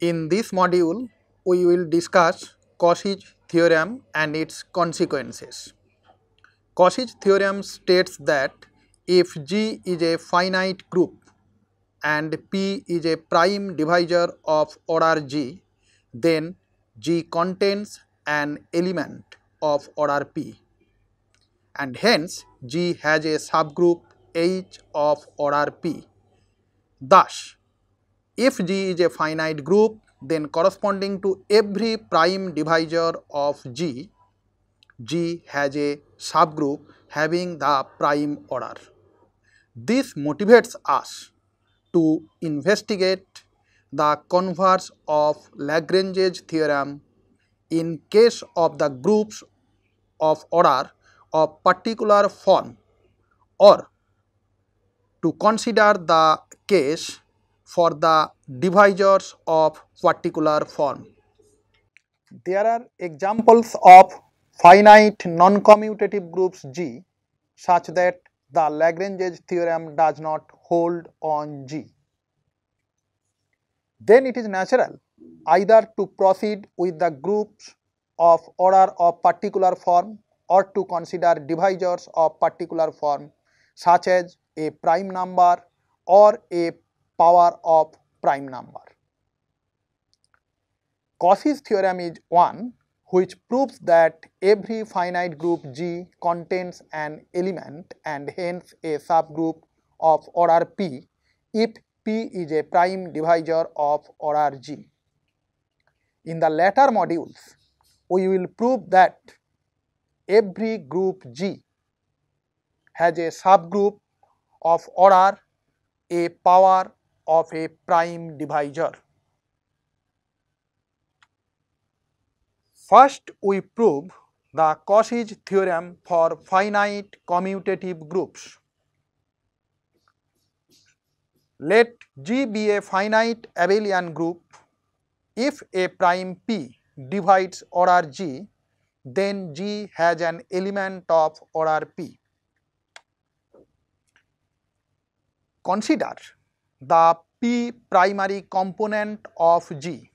In this module, we will discuss Cauchy's theorem and its consequences. Cauchy's theorem states that if G is a finite group and P is a prime divisor of order G, then G contains an element of order P and hence G has a subgroup H of order P. Thus, if G is a finite group, then corresponding to every prime divisor of G, G has a subgroup having the prime order. This motivates us to investigate the converse of Lagrange's theorem in case of the groups of order of particular form or to consider the case for the divisors of particular form. There are examples of finite non-commutative groups G such that the Lagrange's theorem does not hold on G. Then it is natural either to proceed with the groups of order of particular form or to consider divisors of particular form such as a prime number or a power of prime number. Cauchy's theorem is one which proves that every finite group G contains an element and hence a subgroup of order P if P is a prime divisor of order G. In the later modules, we will prove that every group G has a subgroup of order a power of a prime divisor. First we prove the Cauchy's theorem for finite commutative groups. Let G be a finite abelian group if a prime P divides order G then G has an element of order P. Consider the P primary component of G.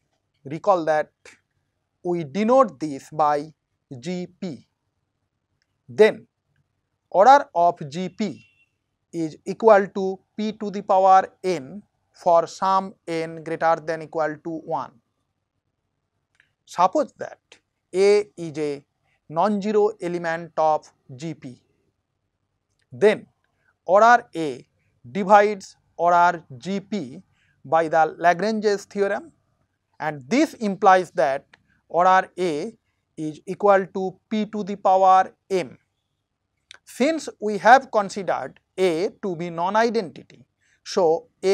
Recall that we denote this by GP. Then order of GP is equal to P to the power n for some n greater than equal to 1. Suppose that A is a non-zero element of GP. Then order A divides or our Gp by the Lagrange's theorem and this implies that or A is equal to P to the power m. Since we have considered A to be non-identity, so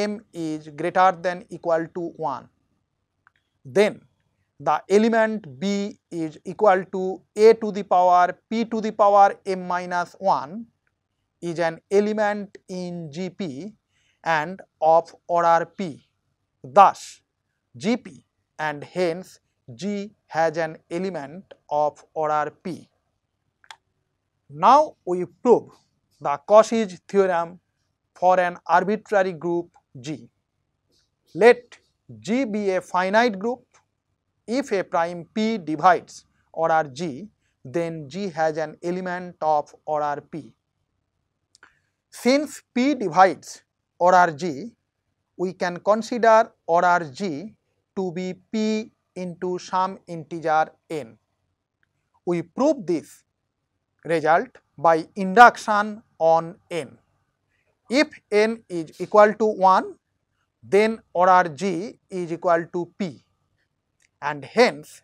m is greater than equal to 1. Then the element B is equal to A to the power P to the power m minus 1 is an element in Gp and of order P. Thus, GP and hence G has an element of order P. Now we prove the Cauchy's theorem for an arbitrary group G. Let G be a finite group if a prime P divides order G then G has an element of order P. Since P divides or G, we can consider or G to be P into some integer n. We prove this result by induction on n. If n is equal to 1, then or G is equal to P and hence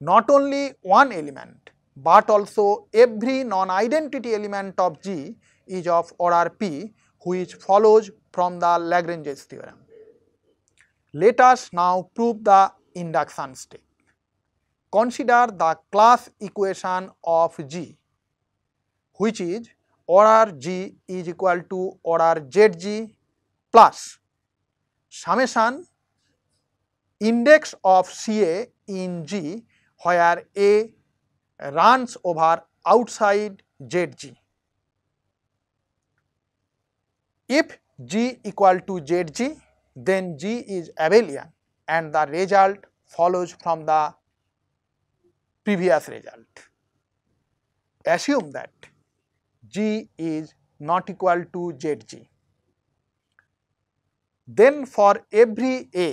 not only one element, but also every non-identity element of G is of Or P which follows from the Lagrange's theorem. Let us now prove the induction step. Consider the class equation of G, which is order G is equal to order ZG plus summation index of CA in G where A runs over outside ZG. If G equal to Zg, then G is abelian and the result follows from the previous result. Assume that G is not equal to Zg. Then for every A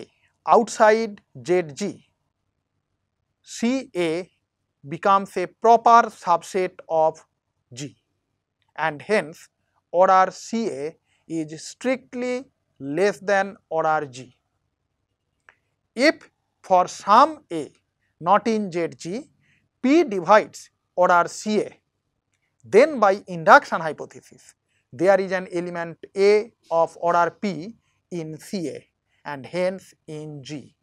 outside Zg, Ca becomes a proper subset of G and hence order Ca is strictly less than or G. If for some A not in ZG, P divides or CA, then by induction hypothesis, there is an element A of order P in CA and hence in G.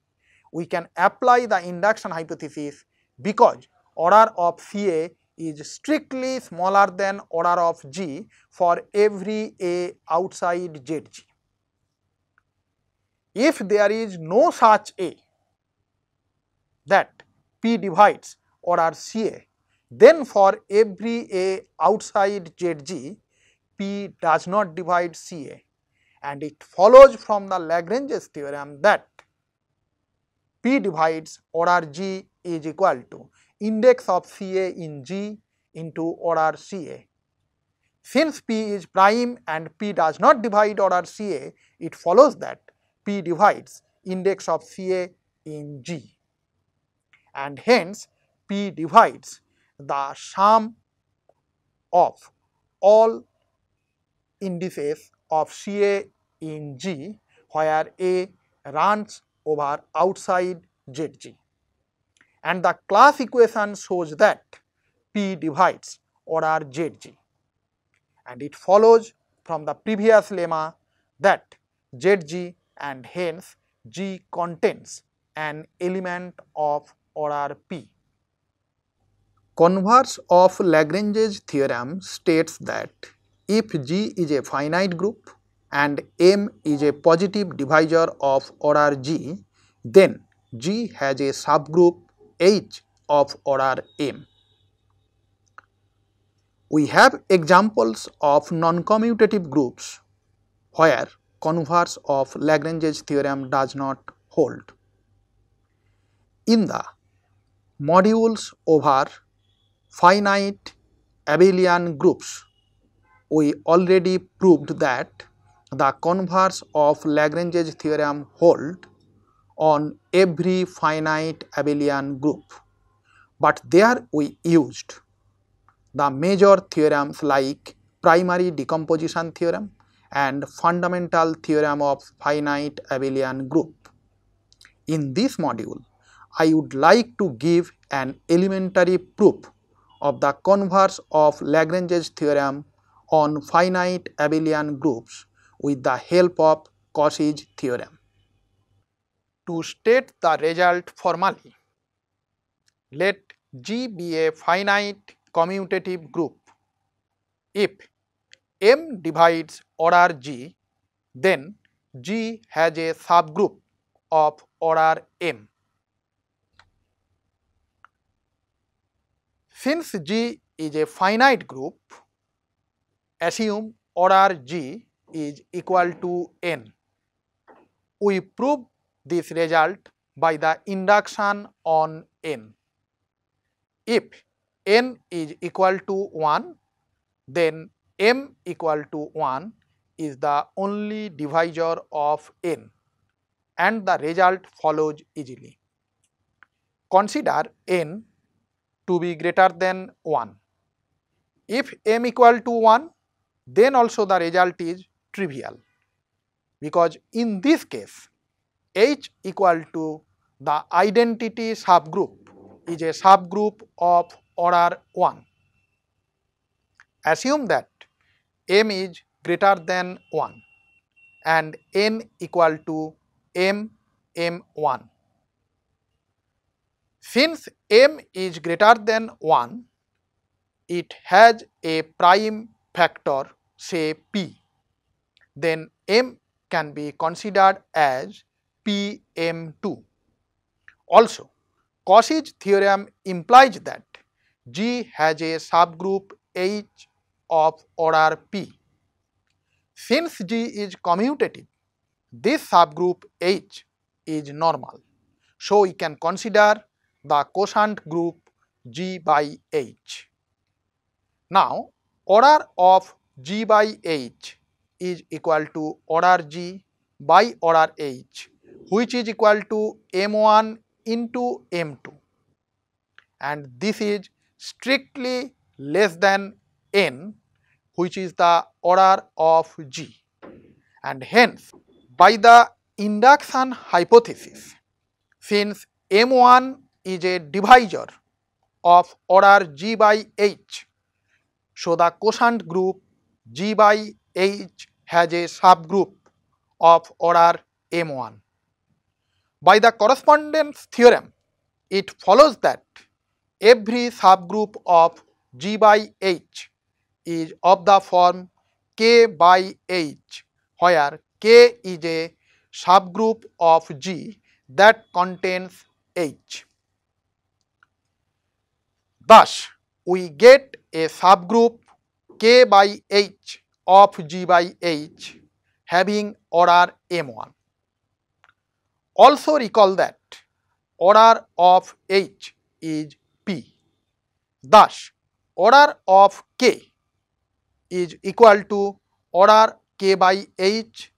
We can apply the induction hypothesis because order of CA is strictly smaller than order of g for every a outside zg. If there is no such a that p divides order ca, then for every a outside zg, p does not divide ca and it follows from the Lagrange's theorem that p divides order g is equal to index of CA in G into order CA. Since P is prime and P does not divide order CA, it follows that P divides index of CA in G and hence P divides the sum of all indices of CA in G where A runs over outside ZG and the class equation shows that P divides or Zg and it follows from the previous lemma that Zg and hence G contains an element of order P. Converse of Lagrange's theorem states that if G is a finite group and M is a positive divisor of order G, then G has a subgroup H of order M. We have examples of non-commutative groups where converse of Lagrange's theorem does not hold. In the modules over finite abelian groups, we already proved that the converse of Lagrange's theorem hold on every finite abelian group, but there we used the major theorems like primary decomposition theorem and fundamental theorem of finite abelian group. In this module, I would like to give an elementary proof of the converse of Lagrange's theorem on finite abelian groups with the help of Cauchy's theorem to state the result formally. Let G be a finite commutative group. If M divides order G, then G has a subgroup of order M. Since G is a finite group, assume order G is equal to N. We prove this result by the induction on n. If n is equal to 1, then m equal to 1 is the only divisor of n and the result follows easily. Consider n to be greater than 1. If m equal to 1, then also the result is trivial because in this case H equal to the identity subgroup is a subgroup of order 1. Assume that m is greater than 1 and n equal to m m 1. Since m is greater than 1, it has a prime factor say p, then m can be considered as PM2. Also, Cauchy's theorem implies that G has a subgroup H of order P. Since G is commutative, this subgroup H is normal. So, we can consider the quotient group G by H. Now, order of G by H is equal to order G by order H which is equal to M1 into M2 and this is strictly less than N which is the order of G and hence by the induction hypothesis since M1 is a divisor of order G by H so the quotient group G by H has a subgroup of order M1 By the correspondence theorem, it follows that every subgroup of G by H is of the form K by H, where K is a subgroup of G that contains H. Thus, we get a subgroup K by H of G by H having order M1. Also recall that order of H is P. Thus, order of K is equal to order K by H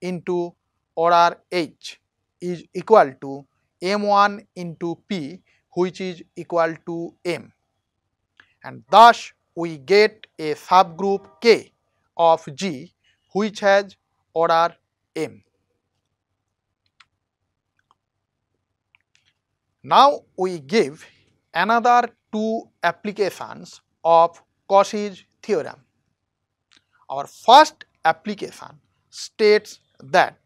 into order H is equal to M1 into P which is equal to M. And thus, we get a subgroup K of G which has order M. Now we give another two applications of Cauchy's theorem. Our first application states that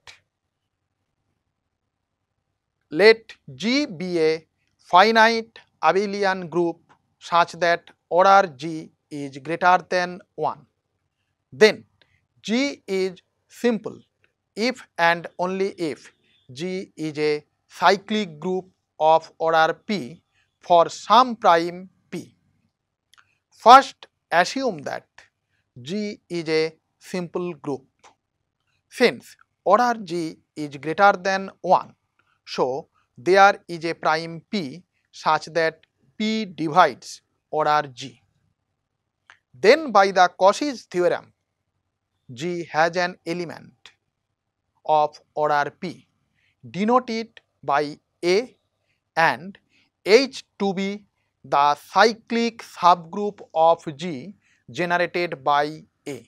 let G be a finite abelian group such that order G is greater than 1. Then G is simple if and only if G is a cyclic group of order P for some prime P. First assume that G is a simple group. Since order G is greater than 1, so there is a prime P such that P divides order G. Then by the Cauchy's theorem, G has an element of order P denoted by A and H to be the cyclic subgroup of G generated by A.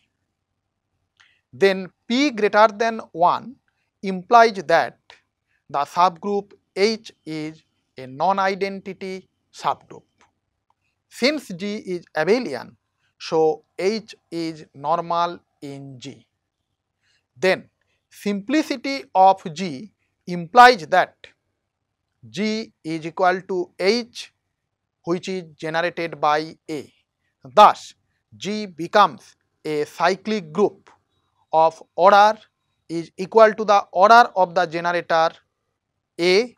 Then P greater than 1 implies that the subgroup H is a non-identity subgroup. Since G is abelian, so H is normal in G. Then simplicity of G implies that G is equal to H which is generated by A. Thus, G becomes a cyclic group of order is equal to the order of the generator A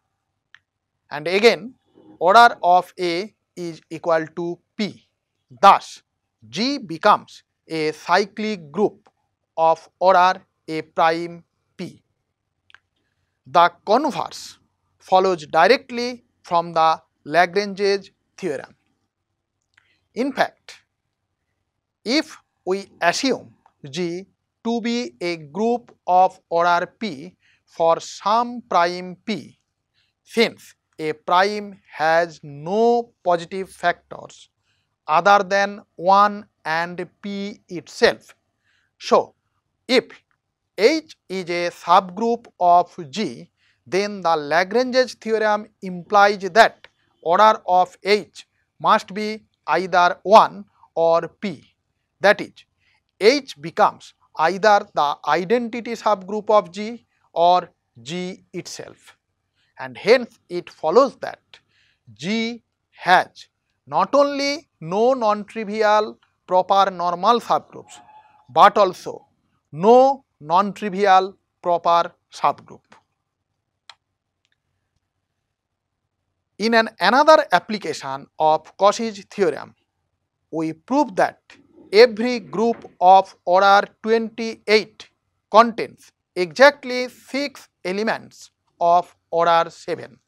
and again order of A is equal to P. Thus, G becomes a cyclic group of order A prime P. The converse follows directly from the Lagrange's theorem. In fact, if we assume G to be a group of order P for some prime P, since a prime has no positive factors other than 1 and P itself. So, if H is a subgroup of G, then the Lagrange's theorem implies that order of H must be either 1 or P. That is, H becomes either the identity subgroup of G or G itself. And hence it follows that G has not only no non-trivial proper normal subgroups, but also no non-trivial proper subgroup. in an another application of Cauchy's theorem, we prove that every group of order 28 contains exactly 6 elements of order 7.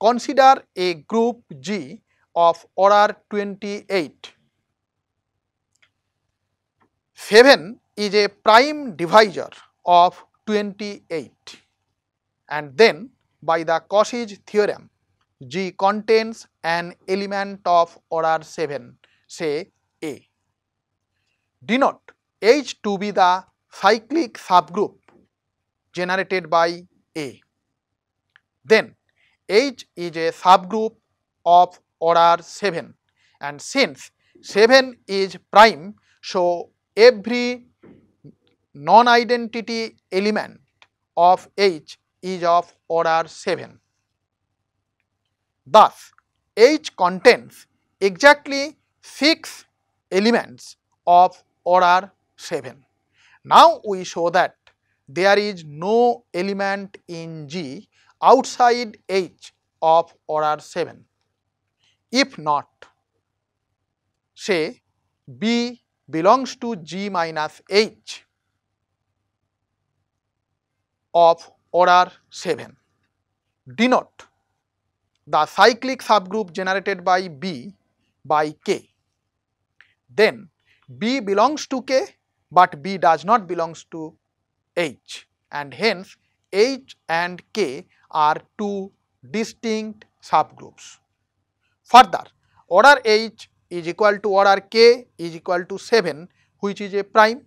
Consider a group G of order 28. 7 is a prime divisor of 28 and then by the Cauchy's theorem G contains an element of order seven say A denote H to be the cyclic subgroup generated by A. Then H is a subgroup of order 7 and since 7 is prime so every non-identity element of H is of order 7. Thus, H contains exactly 6 elements of order 7. Now we show that there is no element in G outside H of order 7. If not, say B belongs to G minus H of order 7. Denote the cyclic subgroup generated by B by K. Then B belongs to K but B does not belongs to H and hence H and K are two distinct subgroups. Further, order H is equal to order K is equal to 7 which is a prime.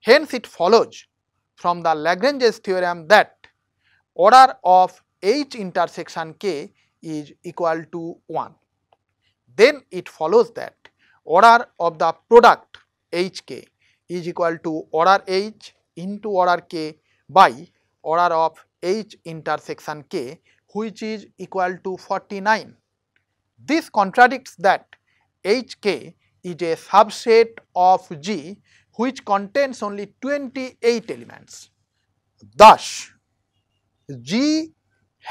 Hence, it follows from the Lagrange's theorem that order of H intersection K is equal to 1. Then it follows that order of the product HK is equal to order H into order K by order of H intersection K which is equal to 49. This contradicts that HK is a subset of G which contains only 28 elements. Thus, G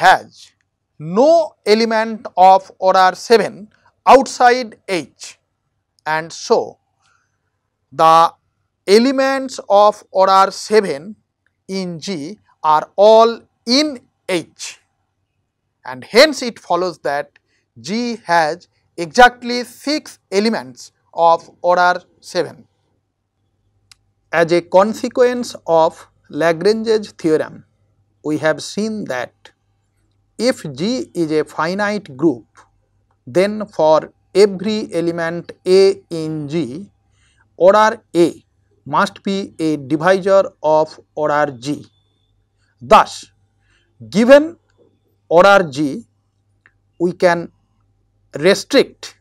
has no element of order 7 outside H and so the elements of order 7 in G are all in H and hence it follows that G has exactly 6 elements of order 7. As a consequence of Lagrange's theorem, we have seen that if G is a finite group, then for every element A in G, order A must be a divisor of order G. Thus, given order G, we can restrict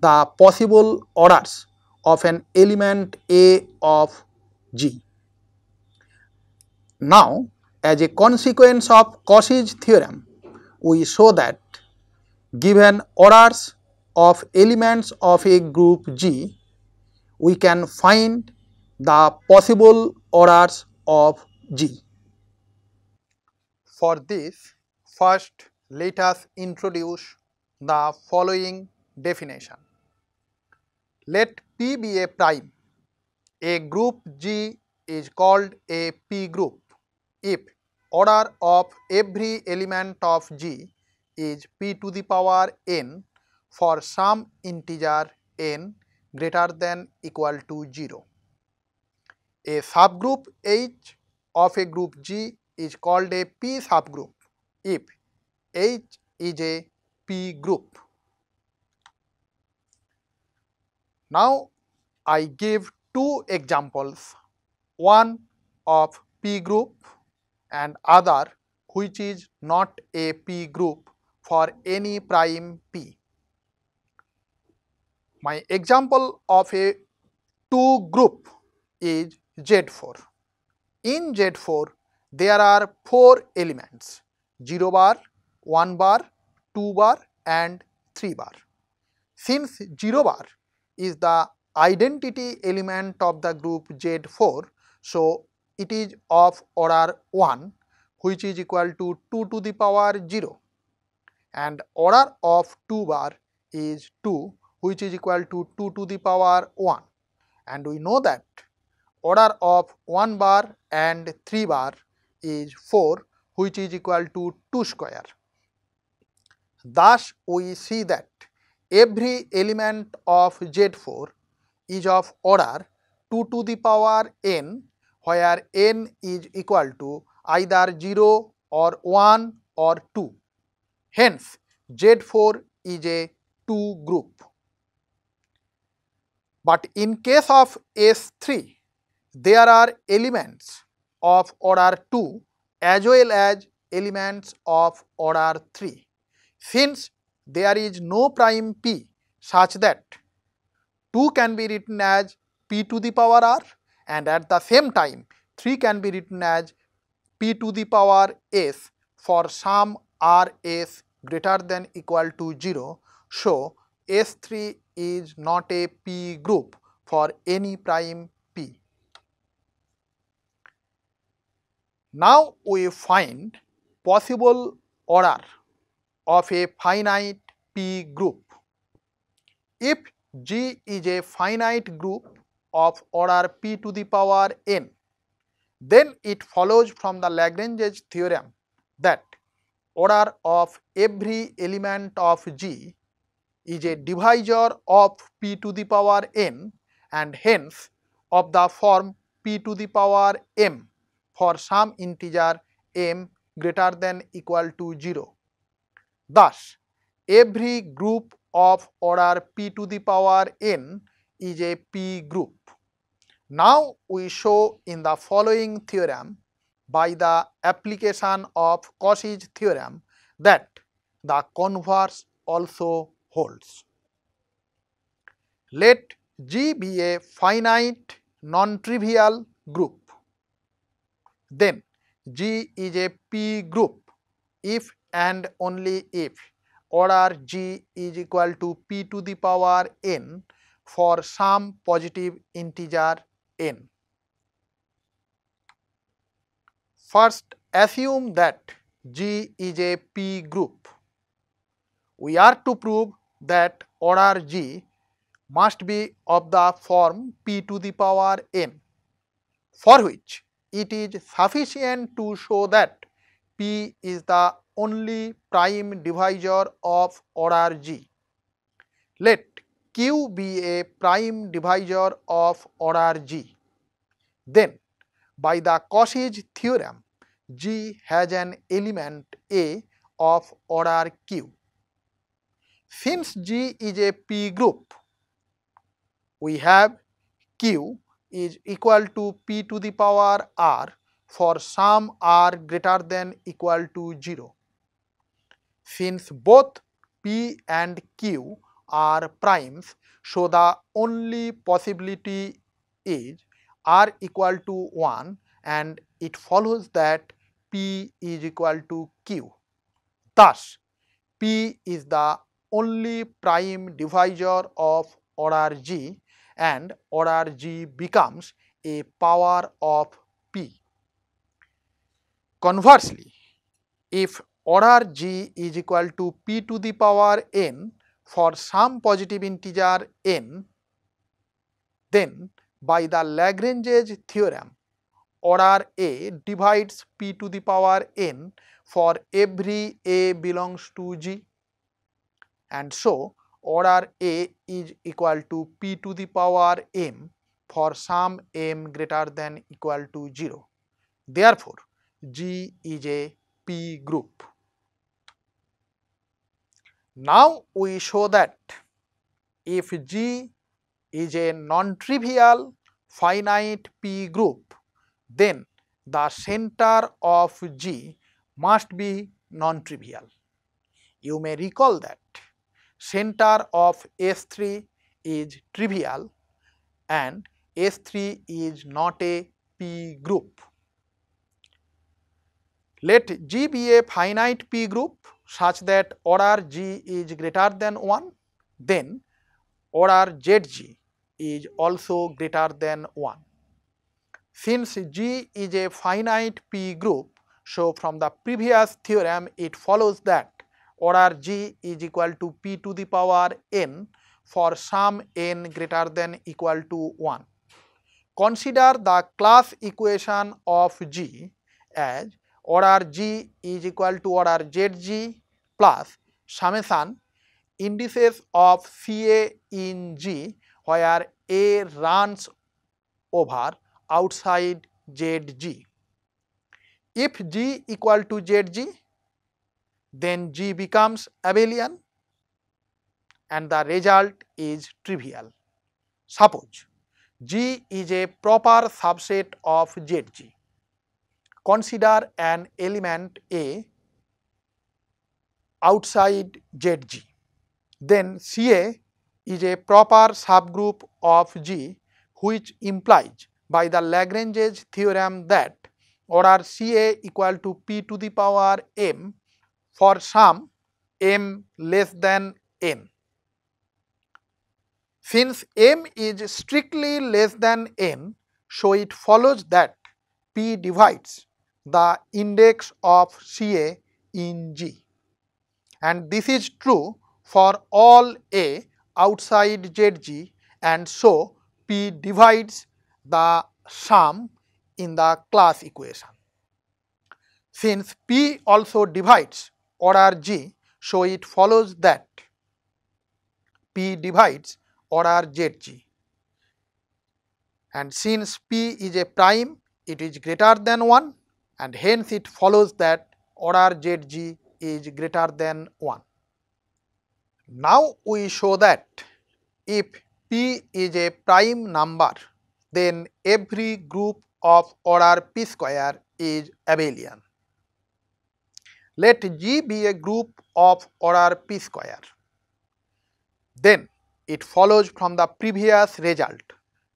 the possible orders of an element A of G. Now, as a consequence of Cauchy's theorem, we show that given orders of elements of a group G, we can find the possible orders of G. For this, first let us introduce the following definition. Let P be a prime. A group G is called a P group if order of every element of G is p to the power n for some integer n greater than equal to 0. A subgroup H of a group G is called a P subgroup if H is a P group. Now I give two examples, one of P group and other which is not a p group for any prime p. My example of a 2 group is Z4. In Z4, there are 4 elements 0 bar, 1 bar, 2 bar and 3 bar. Since 0 bar is the identity element of the group Z4, so it is of order 1 which is equal to 2 to the power 0 and order of 2 bar is 2 which is equal to 2 to the power 1 and we know that order of 1 bar and 3 bar is 4 which is equal to 2 square. Thus we see that every element of Z4 is of order 2 to the power n where n is equal to either 0 or 1 or 2. Hence, Z4 is a 2 group. But in case of S3, there are elements of order 2 as well as elements of order 3. Since there is no prime p such that 2 can be written as p to the power r and at the same time 3 can be written as p to the power s for some r s greater than equal to 0. So, S3 is not a P group for any prime P. Now we find possible order of a finite P group. If G is a finite group of order p to the power n, then it follows from the Lagrange's theorem that order of every element of G is a divisor of p to the power n and hence of the form p to the power m for some integer m greater than equal to 0. Thus, every group of order p to the power n is a p group. Now we show in the following theorem by the application of Cauchy's theorem that the converse also holds. Let G be a finite non-trivial group, then G is a P group if and only if order G is equal to P to the power n for some positive integer n. First assume that G is a P group. We are to prove that order G must be of the form P to the power n. for which it is sufficient to show that P is the only prime divisor of order G. Let Q be a prime divisor of order G. Then by the Cauchy's theorem, G has an element A of order Q. Since G is a P group, we have Q is equal to P to the power R for some R greater than equal to 0. Since both P and Q are primes so the only possibility is r equal to 1 and it follows that p is equal to q thus p is the only prime divisor of order g and order g becomes a power of p. Conversely, if order g is equal to p to the power n for some positive integer n, then by the Lagrange's theorem, order A divides p to the power n for every a belongs to g and so order A is equal to p to the power m for some m greater than equal to 0. Therefore, G is a P group. Now we show that if G is a non-trivial finite P group, then the center of G must be non-trivial. You may recall that center of S3 is trivial and S3 is not a P group. Let G be a finite P group such that order G is greater than 1, then order ZG is also greater than 1. Since G is a finite P group, so from the previous theorem it follows that order G is equal to P to the power n for some n greater than equal to 1. Consider the class equation of G as order G is equal to order ZG plus summation indices of CA in G where A runs over outside ZG. If G equal to ZG, then G becomes abelian and the result is trivial. Suppose G is a proper subset of ZG. Consider an element A outside ZG. Then CA is a proper subgroup of G which implies by the Lagrange's theorem that order CA equal to P to the power m for some m less than n. Since m is strictly less than n, so it follows that P divides the index of CA in G. and this is true for all A outside ZG and so P divides the sum in the class equation. Since P also divides order G, so it follows that P divides order ZG and since P is a prime, it is greater than 1 and hence it follows that order ZG is greater than 1. Now we show that if P is a prime number, then every group of order P square is abelian. Let G be a group of order P square. Then it follows from the previous result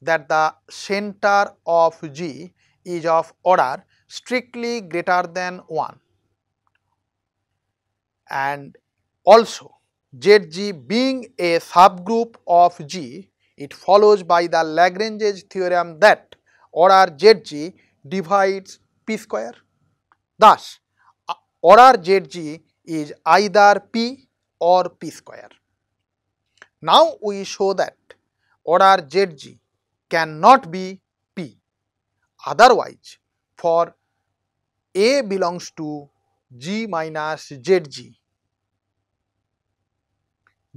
that the center of G is of order strictly greater than 1 and also ZG being a subgroup of G, it follows by the Lagrange's theorem that order ZG divides P square. Thus, order ZG is either P or P square. Now we show that order ZG cannot be P. Otherwise, for A belongs to G minus Zg.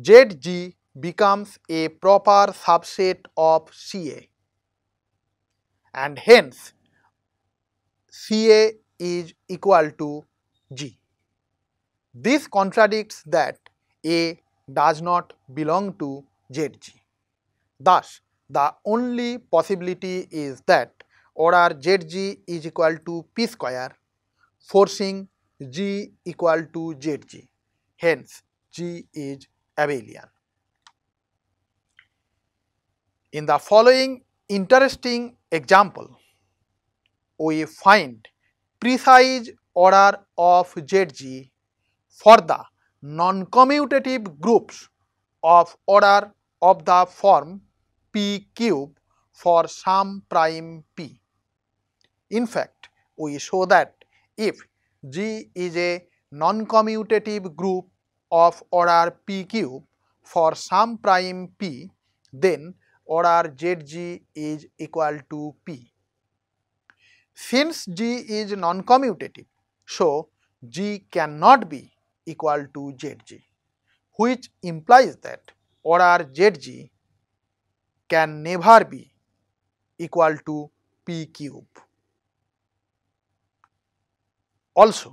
Zg becomes a proper subset of Ca and hence Ca is equal to G. This contradicts that A does not belong to Zg. Thus, the only possibility is that order Zg is equal to P square forcing G equal to ZG. Hence, G is abelian. In the following interesting example, we find precise order of ZG for the non-commutative groups of order of the form P cube for some prime P. In fact, we show that if G is a non-commutative group of order P cube for some prime P, then order ZG is equal to P. Since G is non-commutative, so G cannot be equal to ZG, which implies that order ZG can never be equal to P cube. Also,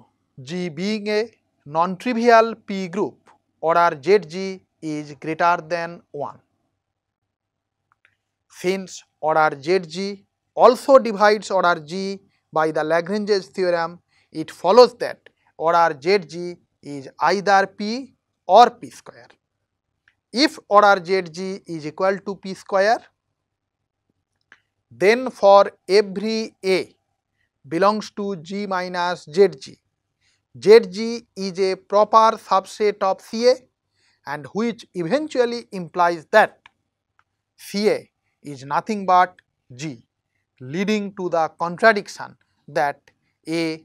G being a non-trivial P group order ZG is greater than 1. Since order ZG also divides order G by the Lagrange's theorem, it follows that order ZG is either P or P square. If order ZG is equal to P square, then for every A belongs to G minus ZG. ZG is a proper subset of CA and which eventually implies that CA is nothing but G leading to the contradiction that A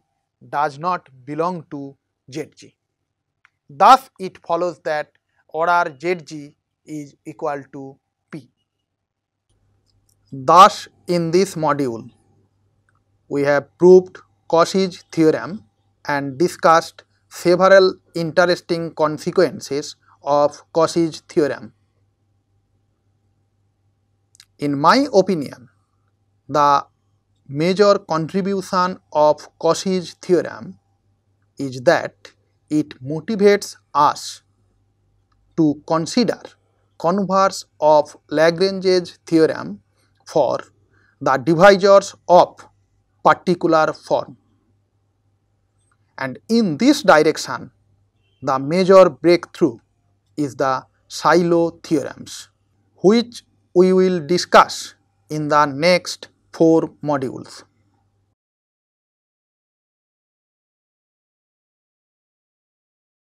does not belong to ZG. Thus, it follows that order ZG is equal to P. Thus, in this module, we have proved Cauchy's theorem and discussed several interesting consequences of Cauchy's theorem. In my opinion, the major contribution of Cauchy's theorem is that it motivates us to consider converse of Lagrange's theorem for the divisors of particular form. And in this direction, the major breakthrough is the silo theorems, which we will discuss in the next four modules.